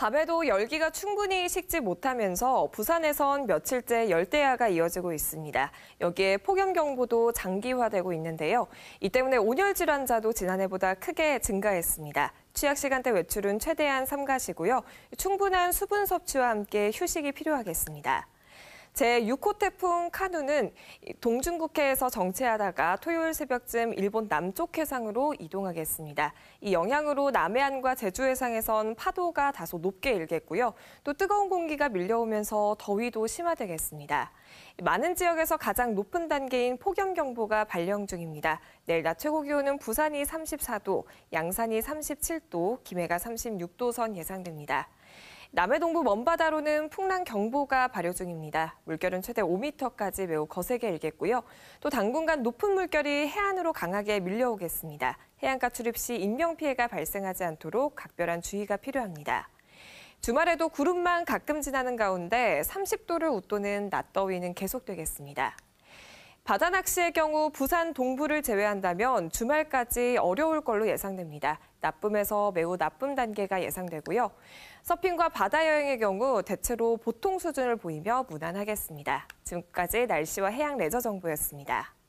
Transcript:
밤에도 열기가 충분히 식지 못하면서 부산에선 며칠째 열대야가 이어지고 있습니다. 여기에 폭염경보도 장기화되고 있는데요. 이 때문에 온열 질환자도 지난해보다 크게 증가했습니다. 취약 시간대 외출은 최대한 삼가시고요. 충분한 수분 섭취와 함께 휴식이 필요하겠습니다. 제6호 태풍 카누는 동중국해에서 정체하다가 토요일 새벽쯤 일본 남쪽 해상으로 이동하겠습니다. 이 영향으로 남해안과 제주 해상에선 파도가 다소 높게 일겠고요. 또 뜨거운 공기가 밀려오면서 더위도 심화되겠습니다. 많은 지역에서 가장 높은 단계인 폭염경보가 발령 중입니다. 내일 낮 최고 기온은 부산이 34도, 양산이 37도, 김해가 36도 선 예상됩니다. 남해동부 먼바다로는 풍랑 경보가 발효 중입니다. 물결은 최대 5m까지 매우 거세게 일겠고요. 또 당분간 높은 물결이 해안으로 강하게 밀려오겠습니다. 해안가 출입 시 인명피해가 발생하지 않도록 각별한 주의가 필요합니다. 주말에도 구름만 가끔 지나는 가운데 30도를 웃도는 낮더위는 계속되겠습니다. 바다 낚시의 경우 부산 동부를 제외한다면 주말까지 어려울 걸로 예상됩니다. 나쁨에서 매우 나쁨 단계가 예상되고요. 서핑과 바다 여행의 경우 대체로 보통 수준을 보이며 무난하겠습니다. 지금까지 날씨와 해양 레저 정보였습니다.